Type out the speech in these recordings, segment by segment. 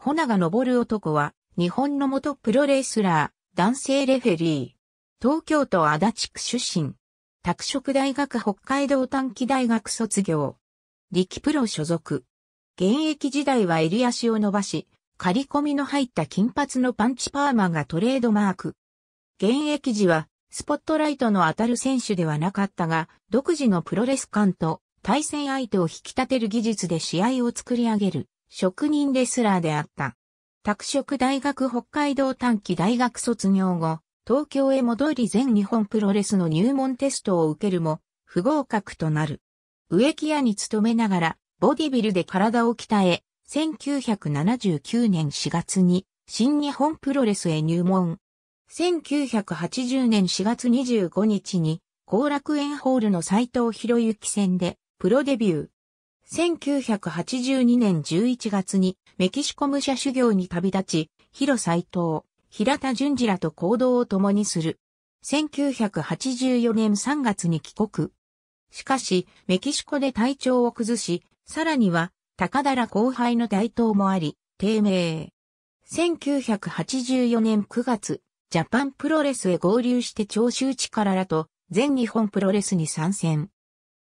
穂登る男は、日本の元プロレスラー、男性レフェリー。東京都足立区出身。拓殖大学北海道短期大学卒業。力プロ所属。現役時代は襟足を伸ばし、刈り込みの入った金髪のパンチパーマがトレードマーク。現役時は、スポットライトの当たる選手ではなかったが、独自のプロレス感と対戦相手を引き立てる技術で試合を作り上げる。職人レスラーであった。拓殖大学北海道短期大学卒業後、東京へ戻り全日本プロレスの入門テストを受けるも、不合格となる。植木屋に勤めながら、ボディビルで体を鍛え、1979年4月に、新日本プロレスへ入門。1980年4月25日に、後楽園ホールの斎藤博之戦で、プロデビュー。1982年11月にメキシコ武者修行に旅立ち、広斎藤、平田淳二らと行動を共にする。1984年3月に帰国。しかし、メキシコで体調を崩し、さらには、高田ら後輩の台頭もあり、低迷。1984年9月、ジャパンプロレスへ合流して長州力らと全日本プロレスに参戦。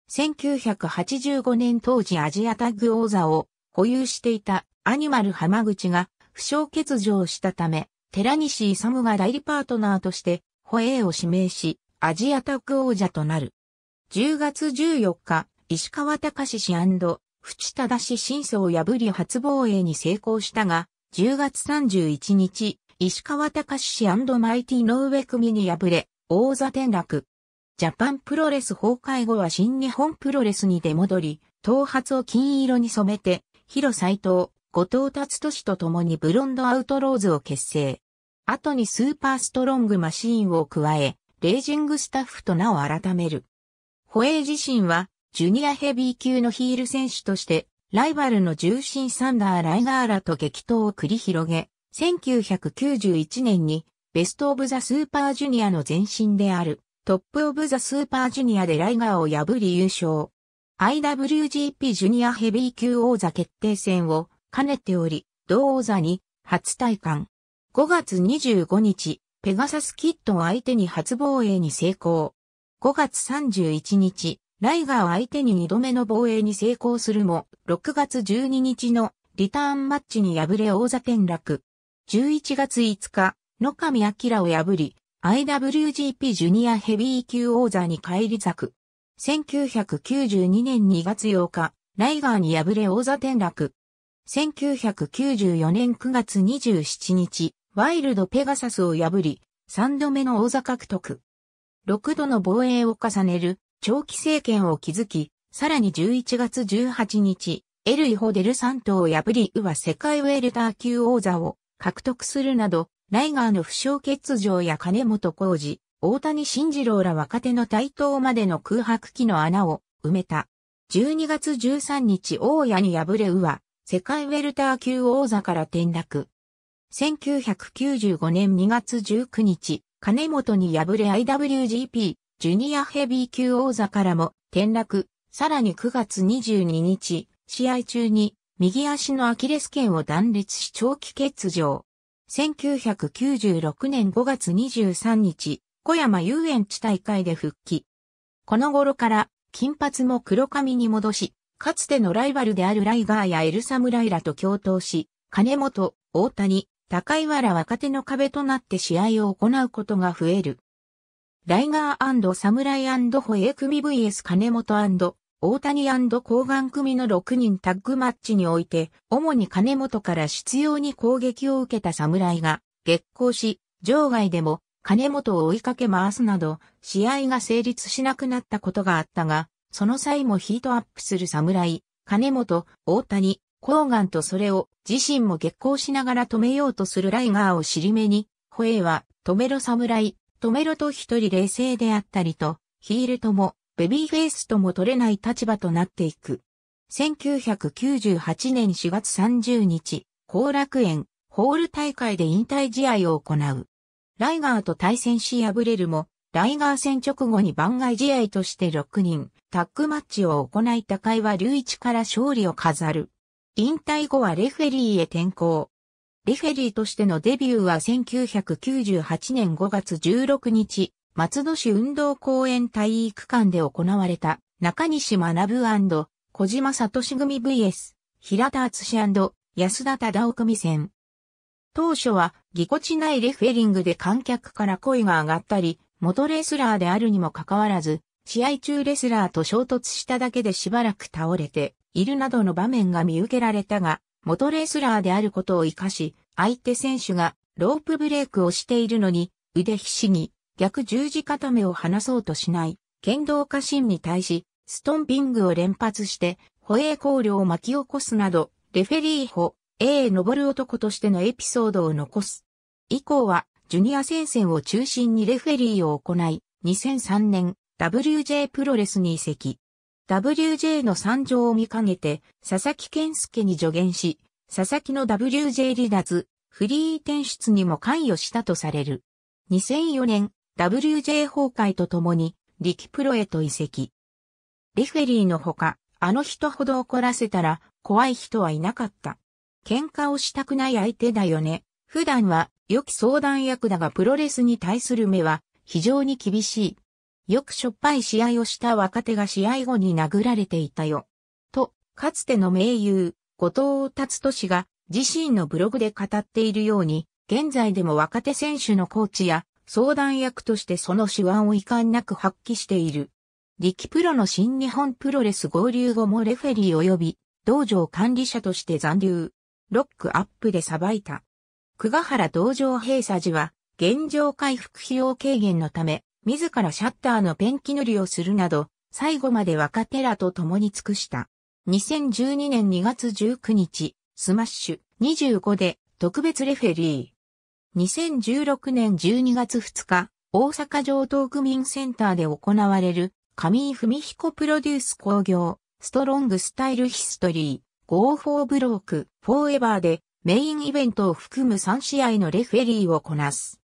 1985年当時アジアタッグ王座を保有していたアニマル浜口が負傷欠場したため、寺西勇が代理パートナーとしてホエーを指名し、アジアタッグ王者となる。10月14日、石川隆氏淵忠氏真相を破り初防衛に成功したが、10月31日、石川隆氏マイティノ上組に敗れ、王座転落。ジャパンプロレス崩壊後は新日本プロレスに出戻り、頭髪を金色に染めて、ヒロ斎藤、後藤達俊と共にブロンドアウトローズを結成。後にスーパーストロングマシーンを加え、レイジングスタッフと名を改める。ホエイ自身は、ジュニアヘビー級のヒール選手として、ライバルの重心サンダー・ライガーラと激闘を繰り広げ、1991年に、ベスト・オブ・ザ・スーパージュニアの前身である。トップオブザスーパージュニアでライガーを破り優勝。IWGP ジュニアヘビー級王座決定戦を兼ねており、同王座に初体感。5月25日、ペガサスキットを相手に初防衛に成功。5月31日、ライガーを相手に2度目の防衛に成功するも、6月12日のリターンマッチに敗れ王座転落。11月5日、野上明を破り、IWGP ジュニアヘビー級王座に返り咲く。1992年2月8日、ライガーに敗れ王座転落。1994年9月27日、ワイルドペガサスを破り、3度目の王座獲得。6度の防衛を重ねる長期政権を築き、さらに11月18日、エルイホデルサントを破り、ウは世界ウェルター級王座を獲得するなど、ライガーの負傷欠場や金本浩二、大谷慎次郎ら若手の台頭までの空白期の穴を埋めた。12月13日大谷に敗れうは、世界ウェルター級王座から転落。1995年2月19日、金本に敗れ IWGP、ジュニアヘビー級王座からも転落。さらに9月22日、試合中に右足のアキレス腱を断裂し長期欠場。1996年5月23日、小山遊園地大会で復帰。この頃から、金髪も黒髪に戻し、かつてのライバルであるライガーやエルサムライラと共闘し、金本、大谷、高岩ら若手の壁となって試合を行うことが増える。ライガーサムライホエー組 vs 金本大谷高岩組の6人タッグマッチにおいて、主に金本から執拗に攻撃を受けた侍が、激行し、場外でも金本を追いかけ回すなど、試合が成立しなくなったことがあったが、その際もヒートアップする侍、金本、大谷、高岩とそれを自身も激行しながら止めようとするライガーを尻目に、ホエイは、止めろ侍、止めろと一人冷静であったりと、ヒールともベビーフェイスとも取れない立場となっていく。1998年4月30日、後楽園、ホール大会で引退試合を行う。ライガーと対戦し敗れるも、ライガー戦直後に番外試合として6人、タッグマッチを行い高井は隆一から勝利を飾る。引退後はレフェリーへ転向。レフェリーとしてのデビューは1998年5月16日、松戸市運動公園体育館で行われた中西学小島聡組 vs 平田敦志安田忠夫組戦。当初はぎこちないレフェリングで観客から声が上がったり、元レスラーであるにもかかわらず、試合中レスラーと衝突しただけでしばらく倒れているなどの場面が見受けられたが、元レスラーであることを活かし、相手選手がロープブレイクをしているのに、腕ひしぎ、逆十字固めを離そうとしない、剣道家臣に対し、ストンピングを連発して、保衛考慮を巻き起こすなど、レフェリー補、A 登る男としてのエピソードを残す。以降は、ジュニア戦線を中心にレフェリーを行い、2003年、WJ プロレスに移籍。WJ の参上を見かねて、佐々木健介に助言し、佐々木の WJ 離脱、フリー転出にも関与したとされる。2004年、WJ 崩壊とともに、力プロへと移籍。レフェリーのほか、あの人ほど怒らせたら、怖い人はいなかった。喧嘩をしたくない相手だよね。普段は、良き相談役だがプロレスに対する目は、非常に厳しい。よくしょっぱい試合をした若手が試合後に殴られていたよ。と、かつての名優、後藤達俊が自身のブログで語っているように、現在でも若手選手のコーチや相談役としてその手腕を遺憾なく発揮している。力プロの新日本プロレス合流後もレフェリー及び道場管理者として残留。ロックアップで裁いた。久ヶ原道場閉鎖時は、現状回復費用軽減のため、自らシャッターのペンキ塗りをするなど、最後まで若手らと共に尽くした。2012年2月19日、スマッシュ25で特別レフェリー。2016年12月2日、大阪城東区民センターで行われる、上井文彦プロデュース工業、ストロングスタイルヒストリー、Go for Broke, Forever で、メインイベントを含む3試合のレフェリーをこなす。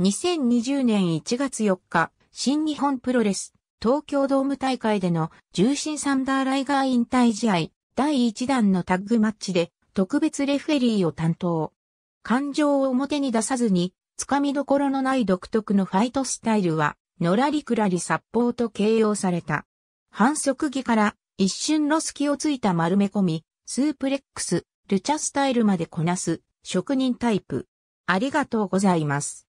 2020年1月4日、新日本プロレス、東京ドーム大会での重心サンダーライガー引退試合、第1弾のタッグマッチで、特別レフェリーを担当。感情を表に出さずに、つかみどころのない独特のファイトスタイルは、のらりくらり殺法と形容された。反則着から一瞬の隙をついた丸め込み、スープレックス、ルチャスタイルまでこなす職人タイプ。ありがとうございます。